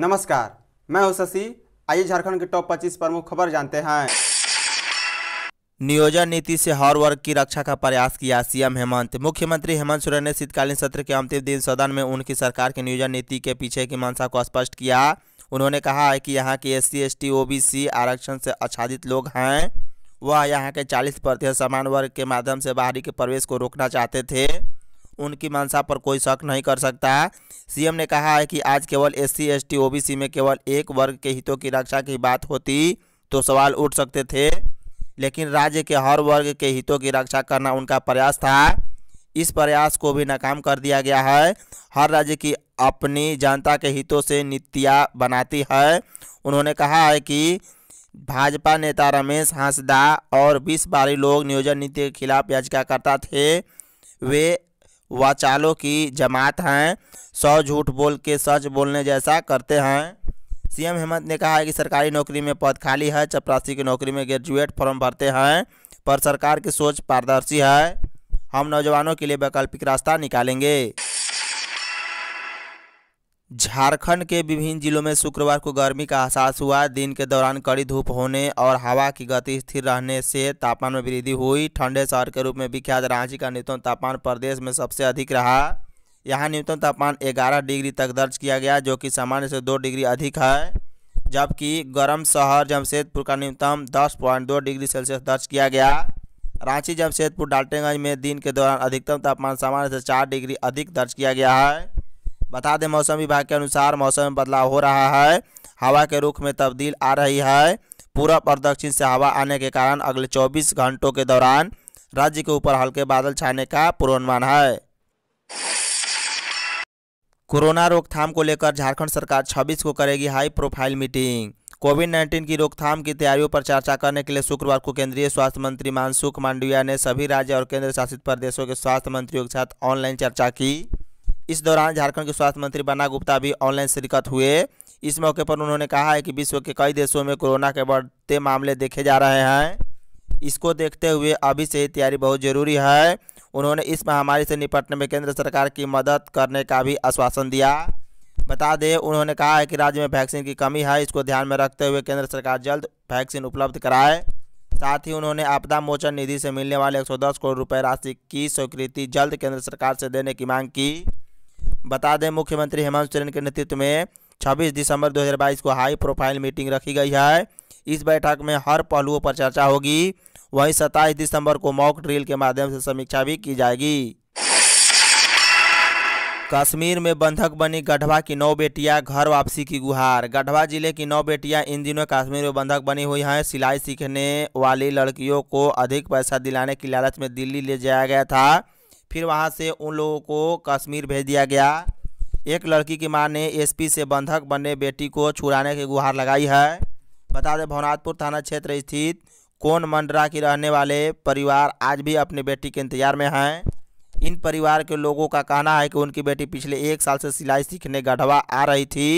नमस्कार मैं हूं शशि आइए झारखंड के टॉप 25 प्रमुख खबर जानते हैं नियोजन नीति से हर वर्ग की रक्षा का प्रयास किया सीएम हेमंत मुख्यमंत्री हेमंत सोरेन ने शीतकालीन सत्र के अंतिम दिन सदन में उनकी सरकार की नियोजन नीति के पीछे की मंशा को स्पष्ट किया उन्होंने कहा है कि यहाँ के S C S T O B C आरक्षण से आच्छादित लोग हैं वह यहाँ के 40 प्रतिशत समान वर्ग के माध्यम से बाहरी के प्रवेश को रोकना चाहते थे उनकी मंशा पर कोई शक नहीं कर सकता सीएम ने कहा है कि आज केवल S C S T OBC में केवल एक वर्ग के हितों की रक्षा की बात होती तो सवाल उठ सकते थे लेकिन राज्य के हर वर्ग के हितों की रक्षा करना उनका प्रयास था इस प्रयास को भी नाकाम कर दिया गया है हर राज्य की अपनी जनता के हितों से नीतियाँ बनाती है उन्होंने कहा है कि भाजपा नेता रमेश हांसदा और बीस बारी लोग नियोजन नीति के खिलाफ याचिकाकर्ता थे वे वाचालों की जमात हैं सौ झूठ बोल के सच बोलने जैसा करते हैं सीएम हेमंत ने कहा है कि सरकारी नौकरी में पद खाली है चपरासी की नौकरी में ग्रेजुएट फॉर्म भरते हैं पर सरकार की सोच पारदर्शी है हम नौजवानों के लिए वैकल्पिक रास्ता निकालेंगे झारखंड के विभिन्न जिलों में शुक्रवार को गर्मी का एहसास हुआ दिन के दौरान कड़ी धूप होने और हवा की गति स्थिर रहने से तापमान में वृद्धि हुई ठंडे शहर के रूप में विख्यात रांची का न्यूनतम तापमान प्रदेश में सबसे अधिक रहा यहाँ न्यूनतम तापमान 11 डिग्री तक दर्ज किया गया जो कि सामान्य से दो डिग्री अधिक है जबकि गर्म शहर जमशेदपुर का न्यूनतम दस डिग्री सेल्सियस दर्ज किया गया रांची जमशेदपुर डाल्टेगंज में दिन के दौरान अधिकतम तापमान सामान्य से चार डिग्री अधिक दर्ज किया गया है बता दें मौसम विभाग के अनुसार मौसम में बदलाव हो रहा है हवा के रुख में तब्दील आ रही है पूरब और दक्षिण से हवा आने के कारण अगले 24 घंटों के दौरान राज्य के ऊपर हल्के बादल छाने का पूर्वानुमान है कोरोना रोकथाम को लेकर झारखंड सरकार 26 को करेगी हाई प्रोफाइल मीटिंग कोविड 19 की रोकथाम की तैयारियों पर चर्चा करने के लिए शुक्रवार को केंद्रीय स्वास्थ्य मंत्री मानसुख मांडविया ने सभी राज्य और केंद्र शासित प्रदेशों के स्वास्थ्य मंत्रियों के साथ ऑनलाइन चर्चा की इस दौरान झारखंड के स्वास्थ्य मंत्री बन्ना गुप्ता भी ऑनलाइन शिरकत हुए इस मौके पर उन्होंने कहा है कि विश्व के कई देशों में कोरोना के बढ़ते मामले देखे जा रहे हैं इसको देखते हुए अभी से ही तैयारी बहुत ज़रूरी है उन्होंने इस महामारी से निपटने में केंद्र सरकार की मदद करने का भी आश्वासन दिया बता दें उन्होंने कहा है कि राज्य में वैक्सीन की कमी है इसको ध्यान में रखते हुए केंद्र सरकार जल्द वैक्सीन उपलब्ध कराए साथ ही उन्होंने आपदा मोचन निधि से मिलने वाले 110 करोड़ रुपए राशि की स्वीकृति जल्द केंद्र सरकार से देने की मांग की बता दें मुख्यमंत्री हेमंत सोरेन के नेतृत्व में 26 दिसंबर 2022 को हाई प्रोफाइल मीटिंग रखी गई है इस बैठक में हर पहलुओं पर चर्चा होगी वहीं 27 दिसंबर को मॉक ड्रिल के माध्यम से समीक्षा भी की जाएगी कश्मीर में बंधक बनी गढ़वा की नौ बेटियां घर वापसी की गुहार गढ़वा जिले की नौ बेटियां इन दिनों कश्मीर में बंधक बनी हुई हैं सिलाई सीखने वाली लड़कियों को अधिक पैसा दिलाने की लालच में दिल्ली ले जाया गया था फिर वहाँ से उन लोगों को कश्मीर भेज दिया गया एक लड़की की मां ने एसपी से बंधक बने बेटी को छुड़ाने की गुहार लगाई है बता दें भवनाथपुर थाना क्षेत्र स्थित कोन मंडरा की रहने वाले परिवार आज भी अपनी बेटी के इंतजार में हैं इन परिवार के लोगों का कहना है कि उनकी बेटी पिछले एक साल से सिलाई सीखने गढ़वा आ रही थी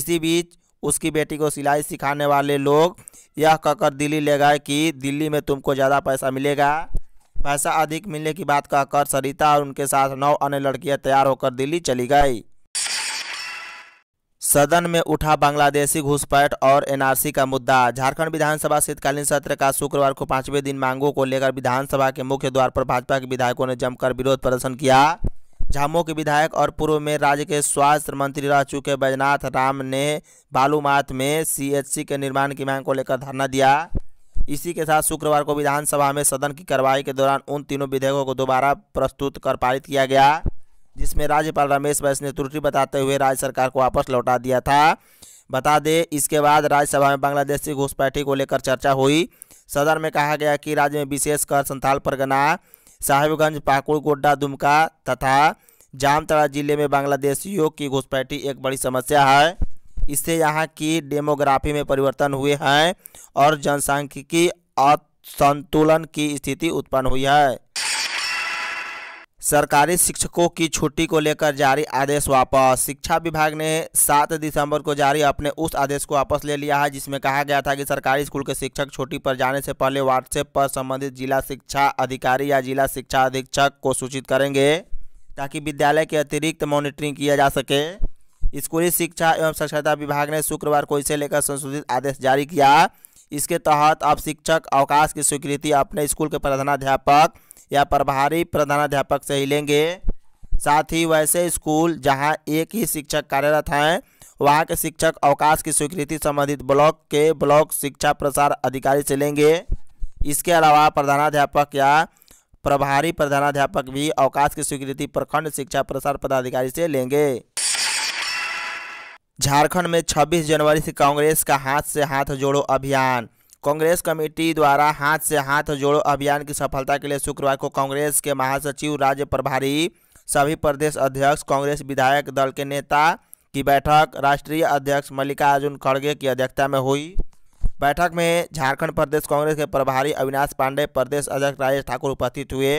इसी बीच उसकी बेटी को सिलाई सिखाने वाले लोग यह कहकर दिल्ली ले गए कि दिल्ली में तुमको ज़्यादा पैसा मिलेगा पैसा अधिक मिलने की बात कहकर सरिता और उनके साथ नौ अन्य लड़कियां तैयार होकर दिल्ली चली गई सदन में उठा बांग्लादेशी घुसपैठ और एनआरसी का मुद्दा झारखंड विधानसभा शीतकालीन सत्र का शुक्रवार को पांचवें दिन मांगों को लेकर विधानसभा के मुख्य द्वार पर भाजपा के विधायकों ने जमकर विरोध प्रदर्शन किया झामो के विधायक और पूर्व में राज्य के स्वास्थ्य मंत्री रह चुके बैजनाथ राम ने बालूमाथ में सीएचसी के निर्माण की मांग को लेकर धरना दिया इसी के साथ शुक्रवार को विधानसभा में सदन की कार्रवाई के दौरान उन तीनों विधेयकों को दोबारा प्रस्तुत कर पारित किया गया जिसमें राज्यपाल रमेश बैस ने त्रुटि बताते हुए राज्य सरकार को वापस लौटा दिया था बता दें इसके बाद राज्यसभा में बांग्लादेशी घुसपैठी को लेकर चर्चा हुई सदन में कहा गया कि राज्य में विशेषकर संथाल परगना साहिबगंज पाकुड़ गोड्डा दुमका तथा जामताड़ा जिले में बांग्लादेशियों की घुसपैठी एक बड़ी समस्या है इससे यहाँ की डेमोग्राफी में परिवर्तन हुए हैं और जनसंख्यिकी असंतुलन की स्थिति उत्पन्न हुई है सरकारी शिक्षकों की छुट्टी को लेकर जारी आदेश वापस शिक्षा विभाग ने 7 दिसंबर को जारी अपने उस आदेश को वापस ले लिया है जिसमें कहा गया था कि सरकारी स्कूल के शिक्षक छुट्टी पर जाने से पहले व्हाट्सएप पर संबंधित जिला शिक्षा अधिकारी या जिला शिक्षा अधीक्षक को सूचित करेंगे ताकि विद्यालय के अतिरिक्त मॉनिटरिंग किया जा सके स्कूली शिक्षा एवं साक्षरता विभाग ने शुक्रवार को इसे लेकर संशोधित आदेश जारी किया इसके तहत अब शिक्षक अवकाश की स्वीकृति अपने स्कूल के प्रधानाध्यापक या प्रभारी प्रधानाध्यापक से ही लेंगे साथ ही वैसे स्कूल जहां एक ही शिक्षक कार्यरत हैं वहां के शिक्षक अवकाश की स्वीकृति संबंधित ब्लॉक के ब्लॉक शिक्षा प्रसार अधिकारी से लेंगे इसके अलावा प्रधानाध्यापक या प्रभारी प्रधानाध्यापक भी अवकाश की स्वीकृति प्रखंड शिक्षा प्रसार पदाधिकारी से लेंगे झारखंड में 26 जनवरी से कांग्रेस का हाथ से हाथ जोड़ो अभियान कांग्रेस कमेटी द्वारा हाथ से हाथ जोड़ो अभियान की सफलता के लिए शुक्रवार को कांग्रेस के महासचिव राज्य प्रभारी सभी प्रदेश अध्यक्ष कांग्रेस विधायक दल के नेता की बैठक राष्ट्रीय अध्यक्ष मल्लिकार्जुन खड़गे की अध्यक्षता में हुई बैठक में झारखंड प्रदेश कांग्रेस के प्रभारी अविनाश पांडे प्रदेश अध्यक्ष राजेश ठाकुर उपस्थित हुए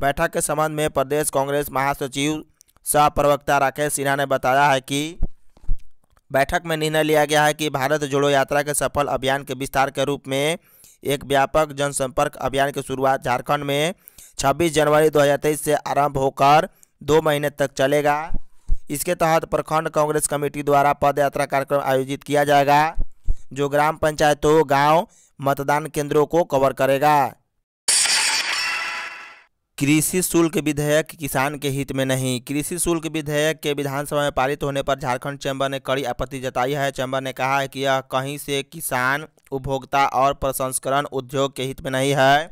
बैठक के संबंध में प्रदेश कांग्रेस महासचिव सह प्रवक्ता राकेश सिन्हा ने बताया है कि बैठक में निर्णय लिया गया है कि भारत जोड़ो यात्रा के सफल अभियान के विस्तार के रूप में एक व्यापक जनसंपर्क अभियान की शुरुआत झारखंड में 26 जनवरी 2023 से आरंभ होकर दो महीने तक चलेगा इसके तहत प्रखंड कांग्रेस कमेटी द्वारा पदयात्रा कार्यक्रम आयोजित किया जाएगा जो ग्राम पंचायतों गांव मतदान केंद्रों को कवर करेगा कृषि शुल्क विधेयक किसान के हित में नहीं कृषि शुल्क विधेयक के विधानसभा में पारित होने पर झारखंड चैम्बर ने कड़ी आपत्ति जताई है चैम्बर ने कहा है कि यह कहीं से किसान उपभोक्ता और प्रसंस्करण उद्योग के हित में नहीं है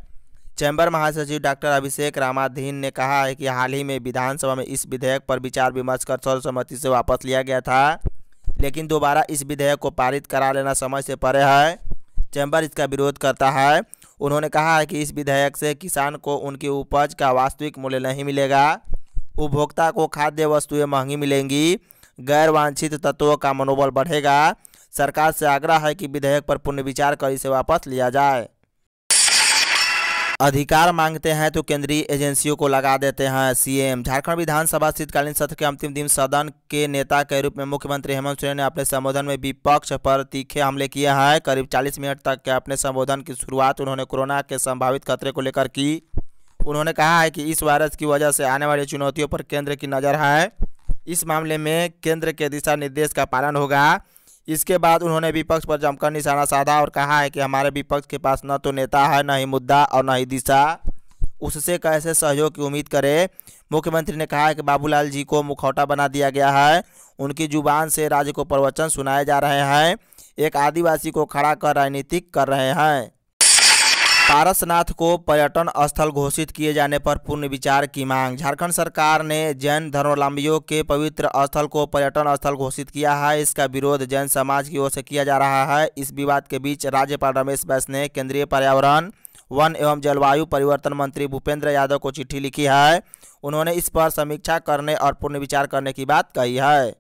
चैम्बर महासचिव डॉक्टर अभिषेक रामाधीन ने कहा है कि हाल ही में विधानसभा में इस विधेयक पर विचार विमर्श कर सर्वसम्मति से वापस लिया गया था लेकिन दोबारा इस विधेयक को पारित करा लेना समय से परे है चैम्बर इसका विरोध करता है उन्होंने कहा है कि इस विधेयक से किसान को उनकी उपज का वास्तविक मूल्य नहीं मिलेगा उपभोक्ता को खाद्य वस्तुएं महंगी मिलेंगी गैर वांछित तत्वों का मनोबल बढ़ेगा सरकार से आग्रह है कि विधेयक पर पुनर्विचार कर इसे वापस लिया जाए अधिकार मांगते हैं तो केंद्रीय एजेंसियों को लगा देते हैं सीएम झारखंड विधानसभा शीतकालीन सत्र के अंतिम दिन सदन के नेता के रूप में मुख्यमंत्री हेमंत सोरेन ने अपने संबोधन में विपक्ष पर तीखे हमले किए हैं करीब 40 मिनट तक के अपने संबोधन की शुरुआत उन्होंने कोरोना के संभावित खतरे को लेकर की उन्होंने कहा है कि इस वायरस की वजह से आने वाली चुनौतियों पर केंद्र की नज़र है इस मामले में केंद्र के दिशा निर्देश का पालन होगा इसके बाद उन्होंने विपक्ष पर जमकर निशाना साधा और कहा है कि हमारे विपक्ष के पास न तो नेता है न ही मुद्दा और न ही दिशा उससे कैसे सहयोग की उम्मीद करें मुख्यमंत्री ने कहा है कि बाबूलाल जी को मुखौटा बना दिया गया है उनकी जुबान से राज्य को प्रवचन सुनाए जा रहे हैं एक आदिवासी को खड़ा कर राजनीतिक कर रहे हैं पारसनाथ को पर्यटन स्थल घोषित किए जाने पर पूर्ण विचार की मांग झारखंड सरकार ने जैन धर्मावलंबियों के पवित्र स्थल को पर्यटन स्थल घोषित किया है इसका विरोध जैन समाज की ओर से किया जा रहा है इस विवाद के बीच राज्यपाल रमेश बैस ने केंद्रीय पर्यावरण वन एवं जलवायु परिवर्तन मंत्री भूपेंद्र यादव को चिट्ठी लिखी है उन्होंने इस पर समीक्षा करने और पुनर्विचार करने की बात कही है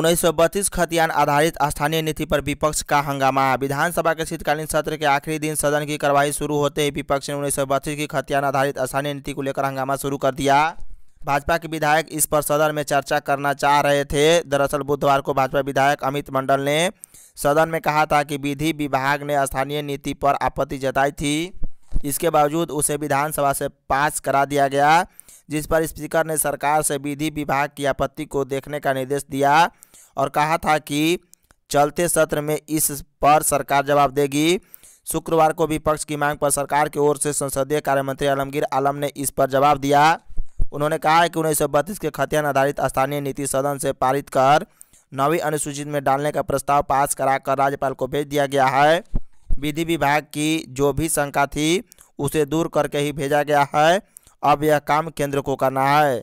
उन्नीस खतियान आधारित स्थानीय नीति पर विपक्ष का हंगामा विधानसभा के शीतकालीन सत्र के आखिरी दिन सदन की कार्यवाही शुरू होते ही विपक्ष ने उन्नीस की खतियान आधारित स्थानीय नीति को लेकर हंगामा शुरू कर दिया भाजपा के विधायक इस पर सदन में चर्चा करना चाह रहे थे दरअसल बुधवार को भाजपा विधायक अमित मंडल ने सदन में कहा था कि विधि विभाग ने स्थानीय नीति पर आपत्ति जताई थी इसके बावजूद उसे विधानसभा से पास करा दिया गया जिस पर स्पीकर ने सरकार से विधि विभाग की आपत्ति को देखने का निर्देश दिया और कहा था कि चलते सत्र में इस पर सरकार जवाब देगी शुक्रवार को विपक्ष की मांग पर सरकार की ओर से संसदीय कार्यमंत्री आलमगीर आलम ने इस पर जवाब दिया उन्होंने कहा कि उन्नीस के खतियान आधारित स्थानीय नीति सदन से पारित कर नवी अनुसूचित में डालने का प्रस्ताव पास कराकर राज्यपाल को भेज दिया गया है विधि विभाग की जो भी शंका थी उसे दूर करके ही भेजा गया है अब यह काम केंद्र को करना है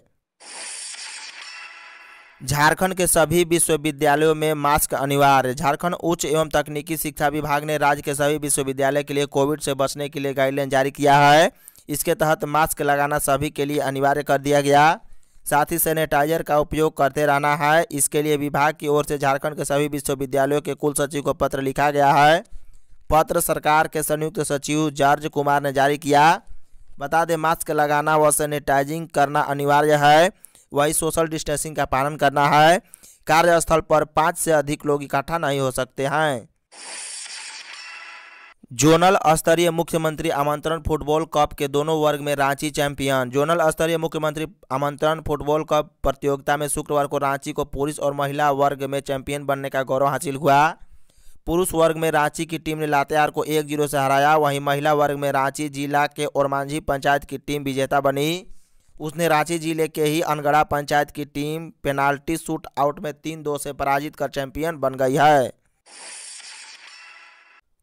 झारखंड के सभी विश्वविद्यालयों में मास्क अनिवार्य झारखंड उच्च एवं तकनीकी शिक्षा विभाग ने राज्य के सभी विश्वविद्यालय के लिए कोविड से बचने के लिए गाइडलाइन जारी किया है इसके तहत मास्क लगाना सभी के लिए अनिवार्य कर दिया गया साथ ही सैनिटाइजर का उपयोग करते रहना है इसके लिए विभाग की ओर से झारखंड के सभी विश्वविद्यालयों के कुल सचिव को पत्र लिखा गया है पत्र सरकार के संयुक्त सचिव जॉर्ज कुमार ने जारी किया बता दें मास्क लगाना व सैनिटाइजिंग करना अनिवार्य है वही सोशल डिस्टेंसिंग का पालन करना है कार्यस्थल पर पाँच से अधिक लोग इकट्ठा नहीं हो सकते हैं जोनल स्तरीय मुख्यमंत्री आमंत्रण फुटबॉल कप के दोनों वर्ग में रांची चैंपियन जोनल स्तरीय मुख्यमंत्री आमंत्रण फुटबॉल कप प्रतियोगिता में शुक्रवार को रांची को पुरुष और महिला वर्ग में चैंपियन बनने का गौरव हासिल हुआ पुरुष वर्ग में रांची की टीम ने लातेहार को एक जीरो से हराया वहीं महिला वर्ग में रांची जिला के ओरमांझी पंचायत की टीम विजेता बनी उसने रांची जिले के ही अनगड़ा पंचायत की टीम पेनाल्टी शूट आउट में तीन दो से पराजित कर चैंपियन बन गई है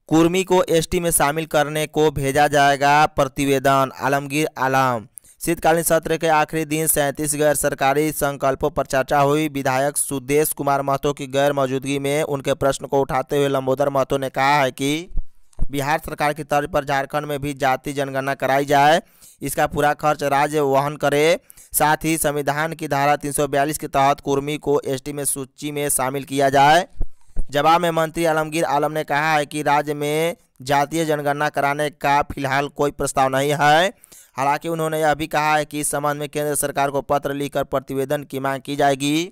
कुर्मी को एसटी में शामिल करने को भेजा जाएगा प्रतिवेदन आलमगीर आलम शीतकालीन सत्र के आखिरी दिन सैंतीस गैर सरकारी संकल्पों पर चर्चा हुई विधायक सुदेश कुमार महतो की गैर मौजूदगी में उनके प्रश्न को उठाते हुए लंबोदर महतो ने कहा है कि बिहार सरकार की तर्ज पर झारखंड में भी जाति जनगणना कराई जाए इसका पूरा खर्च राज्य वहन करे साथ ही संविधान की धारा 342 के तहत कुर्मी को एसटी में सूची में शामिल किया जाए जवाब में मंत्री आलमगीर आलम ने कहा है कि राज्य में जातीय जनगणना कराने का फिलहाल कोई प्रस्ताव नहीं है हालांकि उन्होंने यह भी कहा है कि इस संबंध में केंद्र सरकार को पत्र लिखकर प्रतिवेदन की मांग की जाएगी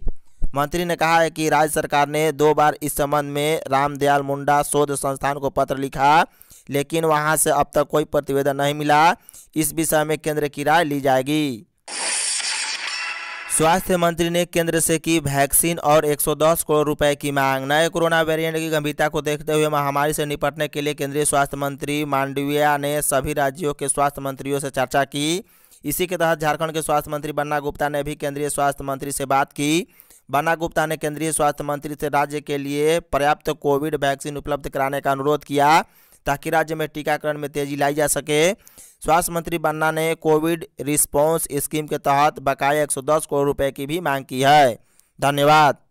मंत्री ने कहा है कि राज्य सरकार ने दो बार इस संबंध में रामदयाल मुंडा शोध संस्थान को पत्र लिखा लेकिन वहां से अब तक कोई प्रतिवेदन नहीं मिला इस विषय में केंद्र की राय ली जाएगी स्वास्थ्य मंत्री ने केंद्र से की वैक्सीन और 110 करोड़ रुपए की मांग नए कोरोना वेरिएंट की गंभीरता को देखते हुए महामारी से निपटने के लिए केंद्रीय स्वास्थ्य मंत्री मांडविया ने सभी राज्यों के स्वास्थ्य मंत्रियों से चर्चा की इसी के तहत झारखंड के स्वास्थ्य मंत्री बन्ना गुप्ता ने भी केंद्रीय स्वास्थ्य मंत्री से बात की बन्ना गुप्ता ने केंद्रीय स्वास्थ्य मंत्री से राज्य के लिए पर्याप्त कोविड वैक्सीन उपलब्ध कराने का अनुरोध किया ताकि राज्य में टीकाकरण में तेजी लाई जा सके स्वास्थ्य मंत्री बन्ना ने कोविड रिस्पॉन्स स्कीम के तहत बकाया 110 करोड़ रुपए की भी मांग की है धन्यवाद